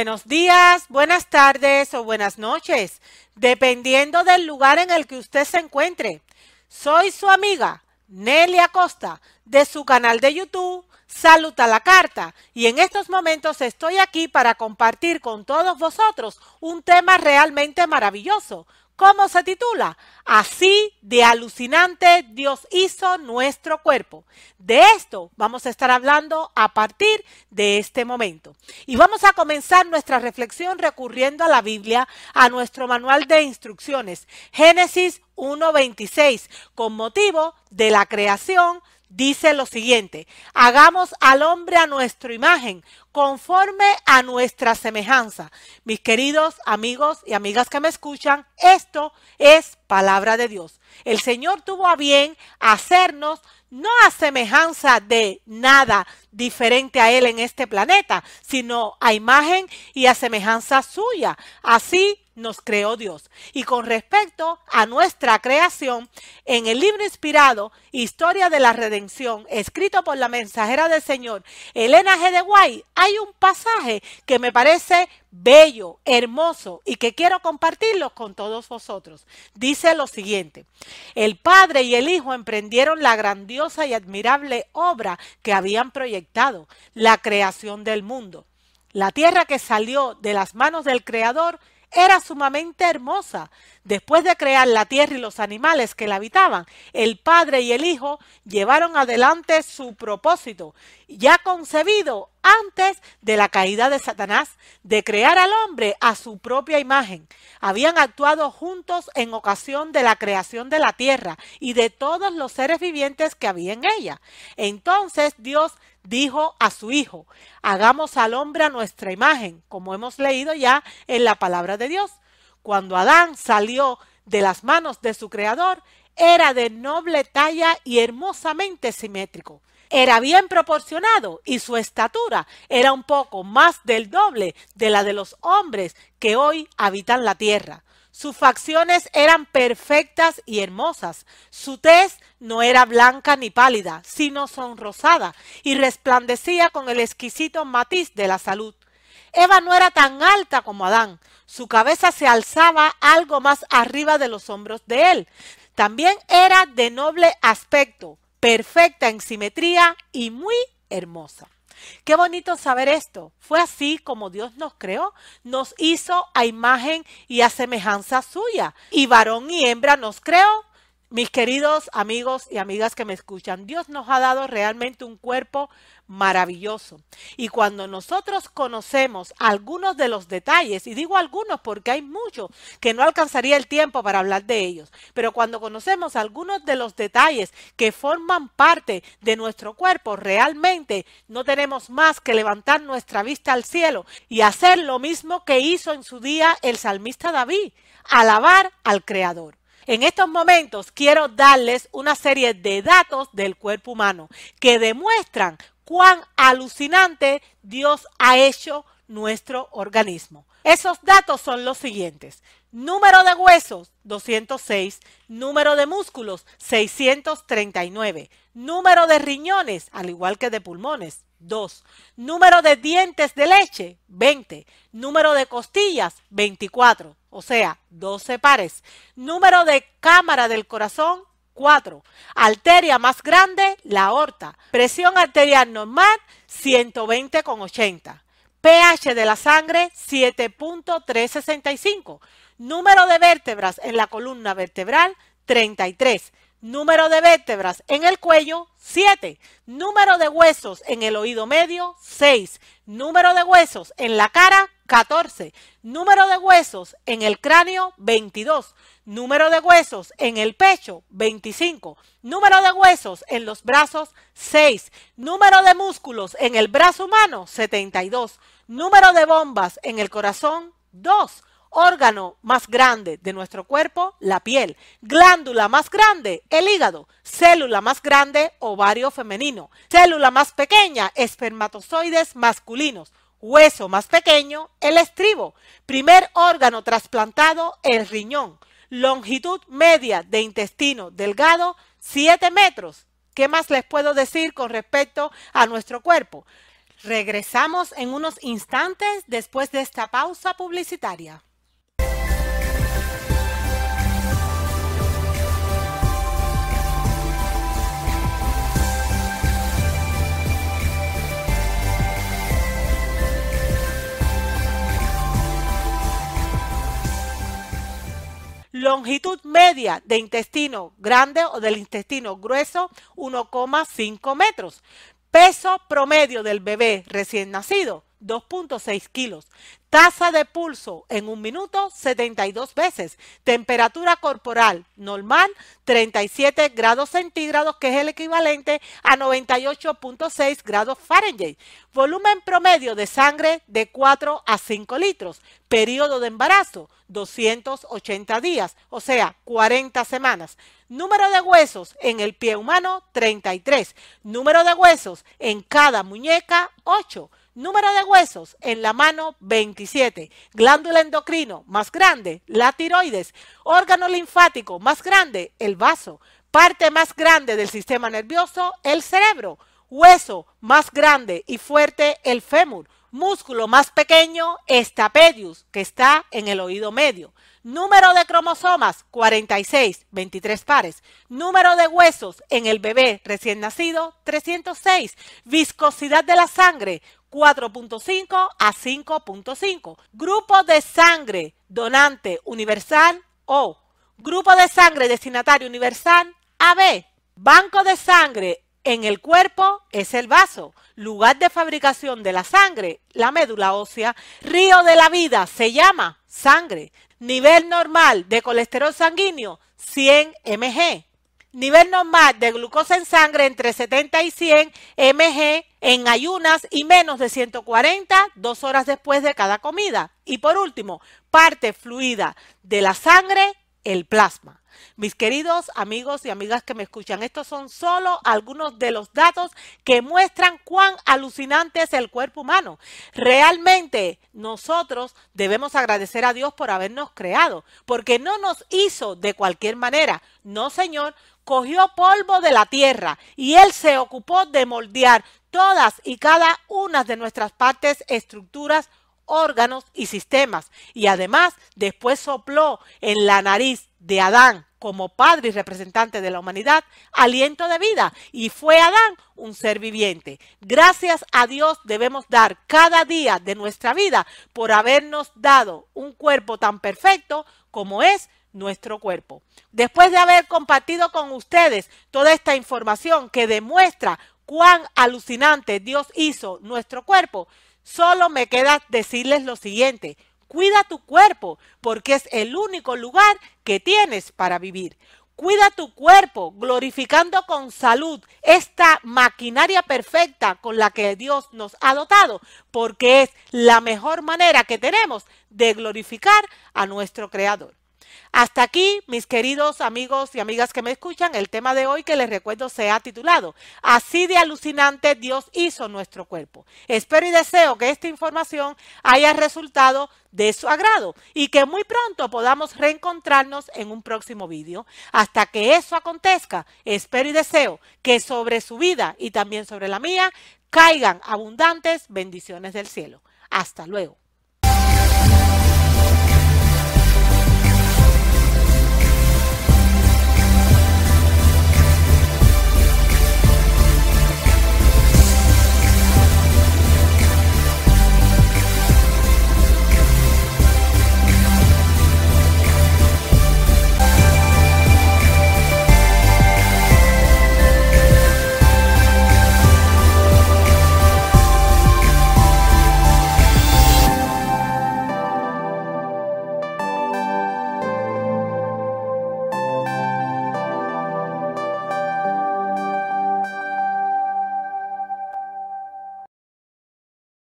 buenos días, buenas tardes o buenas noches, dependiendo del lugar en el que usted se encuentre. Soy su amiga Nelly Acosta de su canal de YouTube Saluta la Carta y en estos momentos estoy aquí para compartir con todos vosotros un tema realmente maravilloso, ¿Cómo se titula? Así de alucinante Dios hizo nuestro cuerpo. De esto vamos a estar hablando a partir de este momento. Y vamos a comenzar nuestra reflexión recurriendo a la Biblia, a nuestro manual de instrucciones, Génesis 1.26, con motivo de la creación dice lo siguiente, hagamos al hombre a nuestra imagen, conforme a nuestra semejanza. Mis queridos amigos y amigas que me escuchan, esto es palabra de Dios. El Señor tuvo a bien hacernos no a semejanza de nada diferente a Él en este planeta, sino a imagen y a semejanza suya. Así nos creó Dios. Y con respecto a nuestra creación, en el libro inspirado Historia de la Redención, escrito por la mensajera del Señor, Elena G. de Guay, hay un pasaje que me parece bello, hermoso y que quiero compartirlo con todos vosotros. Dice lo siguiente, el Padre y el Hijo emprendieron la grandiosa y admirable obra que habían proyectado, la creación del mundo. La tierra que salió de las manos del Creador era sumamente hermosa. Después de crear la tierra y los animales que la habitaban, el Padre y el Hijo llevaron adelante su propósito, ya concebido antes de la caída de Satanás, de crear al hombre a su propia imagen. Habían actuado juntos en ocasión de la creación de la tierra y de todos los seres vivientes que había en ella. Entonces Dios dijo a su Hijo, hagamos al hombre a nuestra imagen, como hemos leído ya en la palabra de Dios. Cuando Adán salió de las manos de su Creador, era de noble talla y hermosamente simétrico. Era bien proporcionado y su estatura era un poco más del doble de la de los hombres que hoy habitan la tierra. Sus facciones eran perfectas y hermosas. Su tez no era blanca ni pálida, sino sonrosada, y resplandecía con el exquisito matiz de la salud. Eva no era tan alta como Adán. Su cabeza se alzaba algo más arriba de los hombros de él. También era de noble aspecto, perfecta en simetría y muy hermosa. Qué bonito saber esto. Fue así como Dios nos creó, nos hizo a imagen y a semejanza suya. Y varón y hembra nos creó. Mis queridos amigos y amigas que me escuchan, Dios nos ha dado realmente un cuerpo maravilloso. Y cuando nosotros conocemos algunos de los detalles, y digo algunos porque hay muchos que no alcanzaría el tiempo para hablar de ellos, pero cuando conocemos algunos de los detalles que forman parte de nuestro cuerpo, realmente no tenemos más que levantar nuestra vista al cielo y hacer lo mismo que hizo en su día el salmista David, alabar al Creador. En estos momentos quiero darles una serie de datos del cuerpo humano que demuestran cuán alucinante Dios ha hecho nuestro organismo. Esos datos son los siguientes. Número de huesos, 206. Número de músculos, 639. Número de riñones, al igual que de pulmones, 2. Número de dientes de leche, 20. Número de costillas, 24 o sea, 12 pares. Número de cámara del corazón, 4. Arteria más grande, la aorta. Presión arterial normal, 120 con 80. pH de la sangre, 7.365. Número de vértebras en la columna vertebral, 33. Número de vértebras en el cuello, 7. Número de huesos en el oído medio, 6. Número de huesos en la cara, 14. Número de huesos en el cráneo, 22. Número de huesos en el pecho, 25. Número de huesos en los brazos, 6. Número de músculos en el brazo humano, 72. Número de bombas en el corazón, 2. Órgano más grande de nuestro cuerpo, la piel. Glándula más grande, el hígado. Célula más grande, ovario femenino. Célula más pequeña, espermatozoides masculinos. Hueso más pequeño, el estribo. Primer órgano trasplantado, el riñón. Longitud media de intestino delgado, 7 metros. ¿Qué más les puedo decir con respecto a nuestro cuerpo? Regresamos en unos instantes después de esta pausa publicitaria. Longitud media de intestino grande o del intestino grueso, 1,5 metros. Peso promedio del bebé recién nacido, 2.6 kilos. Tasa de pulso en un minuto 72 veces. Temperatura corporal normal 37 grados centígrados, que es el equivalente a 98.6 grados Fahrenheit. Volumen promedio de sangre de 4 a 5 litros. Periodo de embarazo 280 días, o sea, 40 semanas. Número de huesos en el pie humano 33. Número de huesos en cada muñeca 8. Número de huesos en la mano 27. Glándula endocrino más grande, la tiroides. Órgano linfático más grande, el vaso. Parte más grande del sistema nervioso, el cerebro. Hueso más grande y fuerte, el fémur. Músculo más pequeño, estapedius, que está en el oído medio. Número de cromosomas, 46, 23 pares. Número de huesos en el bebé recién nacido, 306. Viscosidad de la sangre, 4.5 a 5.5. Grupo de sangre donante universal O. Grupo de sangre destinatario universal AB. Banco de sangre en el cuerpo es el vaso, lugar de fabricación de la sangre, la médula ósea, río de la vida se llama sangre, nivel normal de colesterol sanguíneo 100 mg, Nivel normal de glucosa en sangre entre 70 y 100 mg en ayunas y menos de 140 dos horas después de cada comida. Y por último, parte fluida de la sangre, el plasma. Mis queridos amigos y amigas que me escuchan, estos son solo algunos de los datos que muestran cuán alucinante es el cuerpo humano. Realmente nosotros debemos agradecer a Dios por habernos creado, porque no nos hizo de cualquier manera. No, Señor, cogió polvo de la tierra y Él se ocupó de moldear todas y cada una de nuestras partes, estructuras, órganos y sistemas. Y además, después sopló en la nariz de Adán como padre y representante de la humanidad, aliento de vida. Y fue Adán un ser viviente. Gracias a Dios debemos dar cada día de nuestra vida por habernos dado un cuerpo tan perfecto como es nuestro cuerpo. Después de haber compartido con ustedes toda esta información que demuestra cuán alucinante Dios hizo nuestro cuerpo, solo me queda decirles lo siguiente. Cuida tu cuerpo porque es el único lugar que tienes para vivir. Cuida tu cuerpo glorificando con salud esta maquinaria perfecta con la que Dios nos ha dotado, porque es la mejor manera que tenemos de glorificar a nuestro Creador. Hasta aquí, mis queridos amigos y amigas que me escuchan, el tema de hoy que les recuerdo se ha titulado Así de alucinante Dios hizo nuestro cuerpo. Espero y deseo que esta información haya resultado de su agrado y que muy pronto podamos reencontrarnos en un próximo vídeo. Hasta que eso acontezca, espero y deseo que sobre su vida y también sobre la mía caigan abundantes bendiciones del cielo. Hasta luego.